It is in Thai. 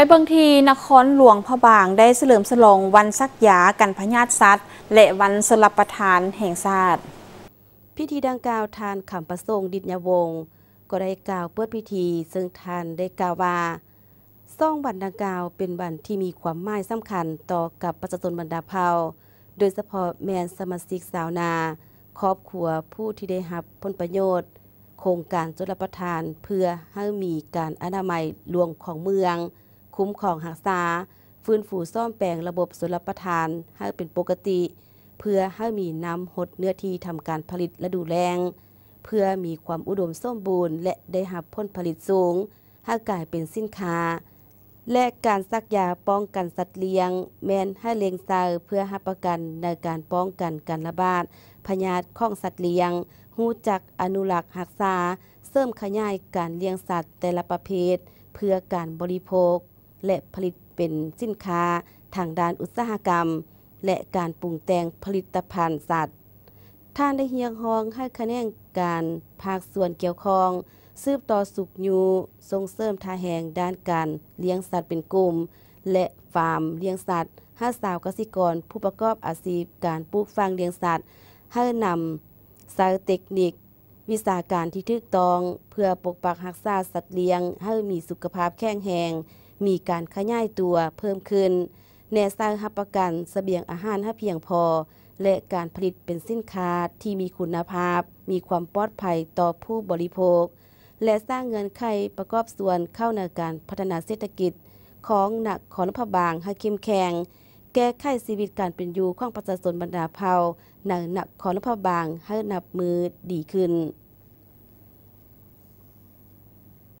ไปบางทีนครหลวงพะบางได้เฉลิมฉลองวันสักยากันพญาติสัตว์ และวันสลับประทานแห่งชาติพิธีดังกล่าวทานขำประสงค์ ดิญวงศ์ก็ได้กล่าวเปิดพิธีซึ่งทานได้กล่าวว่าซ่องบันดังกล่าวเป็นบันที่มีความหมายสำคัญต่อกับประชาชนบรรดาเผ่าโดยเฉพาะแมนสมาชิกสาวนา ครอบครัวผู้ที่ได้รับผลประโยชน์ โครงการจุลประทานเพื่อให้มีการอนามัยหลวงของเมืองคุ้มของหักษาฟื้นฟูซ่อมแปลงระบบสุลประทานให้เป็นปกติ เพื่อให้มีน้ำหดเนื้อที่ทำการผลิตและดูแรง เพื่อมีความอุดมสมบูรณ์และได้หับ้นผลิตสูงให้กลายเป็นสินค้า และการซักยาป้องกันสัตว์เลี้ยง แมนให้เลี้ยงซาเพื่อหับประกันในการป้องกันการระบาดพยาธิของสัตว์เลี้ยงหูจักอนุรักษ์หักษา เสริมขยายการเลี้ยงสัตว์แต่ละประเภท เพื่อการบริโภคและผลิตเป็นสินค้าทางด้านอุตสาหกรรม และการปรุงแต่งผลิตภัณฑ์สัตว์ ท่านได้เฮียงหองให้คะแนนการภาคส่วนเกี่ยวข้องซืบต่อสุกยูส่งเสริมทาแหงด้านการเลี้ยงสัตว์เป็นกลุ่ม และฟาร์มเลี้ยงสัตว์ห้าสาวกสิกรผู้ประกอบอาชีพ การปลูกฟางเลี้ยงสัตว์ ให้นำสายเทคนิค วิชาการที่ถูกต้องเพื่อปกปักรักษาสัตว์เลี้ยง ให้มีสุขภาพแข็งแรงมีการขยายตัวเพิ่มขึ้น แนสร้างหับประกันสเสบียงอาหารให้เพียงพอ และการผลิตเป็นสินค้าที่มีคุณภาพ มีความปลอดภัยต่อผู้บริโภค และสร้างเงินไขประกอบส่วนเข้าในการพัฒนาเศรษฐกิจ ของหนักขอนพบางให้เข้มแข็งแก้ไขชีวิตการเป็นอยู่ของประชาชนบรรดาเผ่าในหนักขอนพบางให้นับมือดีขึ้น